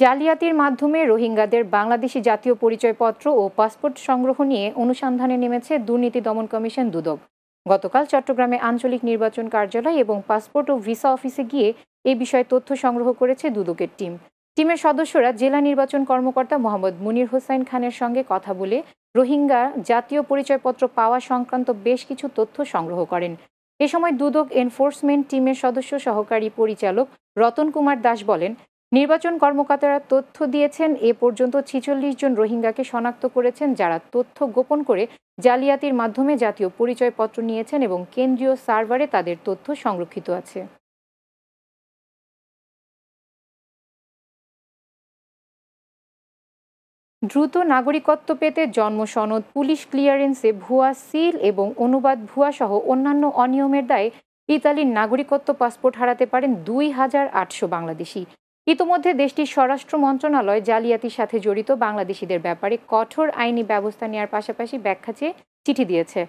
জালিয়াতির মাধ্যমে রোহিঙ্গাদের বাংলাদেশি জাতীয় পরিচয়পত্র ও পাসপোর্ট সংগ্রহ নিয়ে অনুসন্ধানে নেমেছে দুর্নীতি দমন কমিশন দুদক গতকাল চট্টগ্রামে আঞ্চলিক নির্বাচন কার্যালয় এবং পাসপোর্ট ও ভিসা অফিসে গিয়ে এ বিষয়ে তথ্য সংগ্রহ করেছে দুদকের টিম টিমের সদস্যরা জেলা নির্বাচন কর্মকর্তা মোহাম্মদ মুনির হোসাইন খানের সঙ্গে কথা বলে রোহিঙ্গা জাতীয় পরিচয়পত্র পাওয়া সংক্রান্ত বেশ কিছু তথ্য সংগ্রহ করেন এ সময় দুদক এনফোর্সমেন্ট টিমের সদস্য সহকারী পরিচালক রতন কুমার দাস বলেন নির্বাচন কর্মকর্তারা তথ্য দিয়েছেন এ পর্যন্ত ছিচল্লিশ জন রোহিঙ্গাকে শনাক্ত করেছেন যারা তথ্য গোপন করে জালিয়াতির মাধ্যমে জাতীয় পরিচয়পত্র নিয়েছেন এবং কেন্দ্রীয় সার্ভারে তাদের তথ্য সংরক্ষিত আছে দ্রুত নাগরিকত্ব পেতে জন্ম সনদ পুলিশ ক্লিয়ারেন্সে ভুয়া সিল এবং অনুবাদ ভুয়া সহ অন্যান্য অনিয়মের দায়ে ইতালির নাগরিকত্ব পাসপোর্ট হারাতে পারেন দুই হাজার আটশো বাংলাদেশি ইতোমধ্যে দেশটির স্বরাষ্ট্র মন্ত্রণালয় জালিয়াতির সাথে জড়িত বাংলাদেশিদের ব্যাপারে কঠোর আইনি ব্যবস্থা নেওয়ার পাশাপাশি ব্যাখ্যা চেয়ে চিঠি দিয়েছে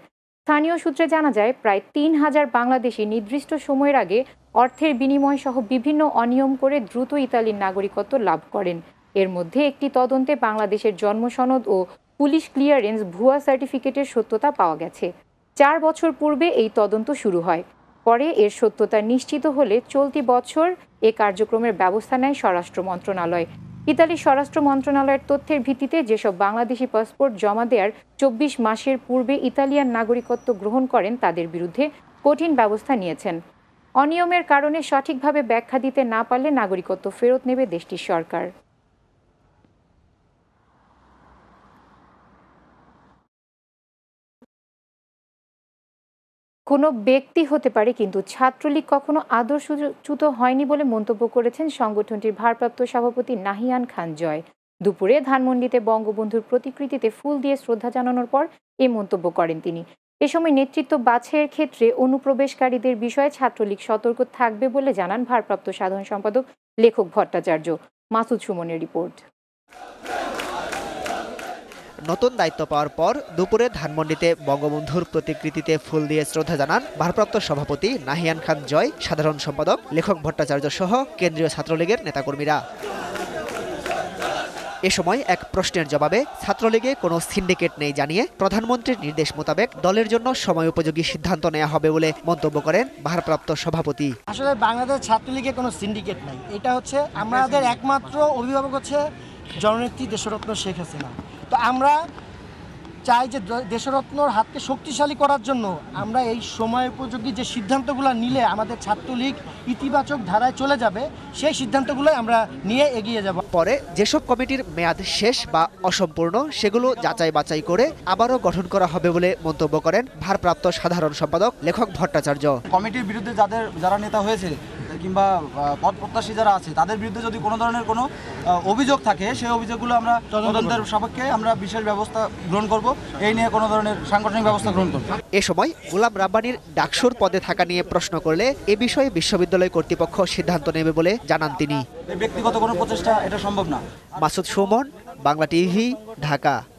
স্থানীয় সূত্রে জানা যায় প্রায় তিন হাজার বাংলাদেশি নির্দিষ্ট সময়ের আগে অর্থের বিনিময় সহ বিভিন্ন অনিয়ম করে দ্রুত ইতালির নাগরিকত্ব লাভ করেন এর মধ্যে একটি তদন্তে বাংলাদেশের জন্মসনদ ও পুলিশ ক্লিয়ারেন্স ভুয়া সার্টিফিকেটের সত্যতা পাওয়া গেছে চার বছর পূর্বে এই তদন্ত শুরু হয় পরে এর সত্যতা নিশ্চিত হলে চলতি বছর এ কার্যক্রমের ব্যবস্থা নেয় স্বরাষ্ট্র মন্ত্রণালয় ইতালির স্বরাষ্ট্র মন্ত্রণালয়ের তথ্যের ভিত্তিতে যেসব বাংলাদেশি পাসপোর্ট জমা দেওয়ার চব্বিশ মাসের পূর্বে ইতালিয়ান নাগরিকত্ব গ্রহণ করেন তাদের বিরুদ্ধে কঠিন ব্যবস্থা নিয়েছেন অনিয়মের কারণে সঠিকভাবে ব্যাখ্যা দিতে না পারলে নাগরিকত্ব ফেরত নেবে দেশটির সরকার কোনো ব্যক্তি হতে পারে কিন্তু ছাত্রলীগ কখনো আদর্শচ্যুত হয়নি বলে মন্তব্য করেছেন সংগঠনটির ভারপ্রাপ্ত সভাপতি নাহিয়ান খান জয় দুপুরে ধানমন্ডিতে বঙ্গবন্ধুর প্রতিকৃতিতে ফুল দিয়ে শ্রদ্ধা জানানোর পর এ মন্তব্য করেন তিনি এ সময় নেতৃত্ব বাছাইয়ের ক্ষেত্রে অনুপ্রবেশকারীদের বিষয়ে ছাত্রলীগ সতর্ক থাকবে বলে জানান ভারপ্রাপ্ত সাধারণ সম্পাদক লেখক ভট্টাচার্য মাসুদ সুমনের রিপোর্ট নতুন দায়িত্ব পাওয়ার পর দুপুরে ধানমন্ডিতে বঙ্গবন্ধুর প্রতিকৃতিতে ফুল দিয়ে শ্রদ্ধা জানান ভারপ্রাপ্ত সভাপতি নাহিয়ান খান জয় সাধারণ সম্পাদক লেখক ভট্টাচার্য সহ কেন্দ্রীয় ছাত্রলীগের নেতাকর্মীরা এ সময় এক প্রশ্নের জবাবে ছাত্রলীগে কোনো সিন্ডিকেট নেই জানিয়ে প্রধানমন্ত্রীর নির্দেশ মোতাবেক দলের জন্য সময় উপযোগী সিদ্ধান্ত নেওয়া হবে বলে মন্তব্য করেন ভারপ্রাপ্ত সভাপতি আসলে বাংলাদেশ ছাত্রলীগে কোনো সিন্ডিকেট নাই এটা হচ্ছে আমাদের একমাত্র অভিভাবক হচ্ছে জননেত্রী দেশরত্ন শেখ হাসিনা তো আমরা চাই যে দেশরত্নর হাতকে শক্তিশালী করার জন্য আমরা এই সময় উপযোগী যে সিদ্ধান্তগুলো নিলে আমাদের ছাত্রলীগ ইতিবাচক ধারায় চলে যাবে সেই সিদ্ধান্তগুলোই আমরা নিয়ে এগিয়ে যাব পরে যেসব কমিটির মেয়াদ শেষ বা অসম্পূর্ণ সেগুলো যাচাই বাছাই করে আবারও গঠন করা হবে বলে মন্তব্য করেন ভারপ্রাপ্ত সাধারণ সম্পাদক লেখক ভট্টাচার্য কমিটির বিরুদ্ধে যাদের যারা নেতা হয়েছে কিংবা পদ প্রত্যাশী যারা আছে তাদের বিরুদ্ধে যদি কোনো ধরনের কোনো অভিযোগ থাকে সেই অভিযোগগুলো আমরা তদন্তের সাপেক্ষে আমরা বিশেষ ব্যবস্থা গ্রহণ করব এই নিয়ে কোনো ধরনের সাংগঠনিক ব্যবস্থা গ্রহণ করব এ সময় গোলাম রাব্বানির ডাকসুর পদে থাকা নিয়ে প্রশ্ন করলে এ বিষয়ে বিশ্ববিদ্যালয় কর্তৃপক্ষ সিদ্ধান্ত নেবে বলে জানান তিনি ব্যক্তিগত কোনো প্রচেষ্টা এটা সম্ভব না মাসুদ সুমন বাংলা টিভি ঢাকা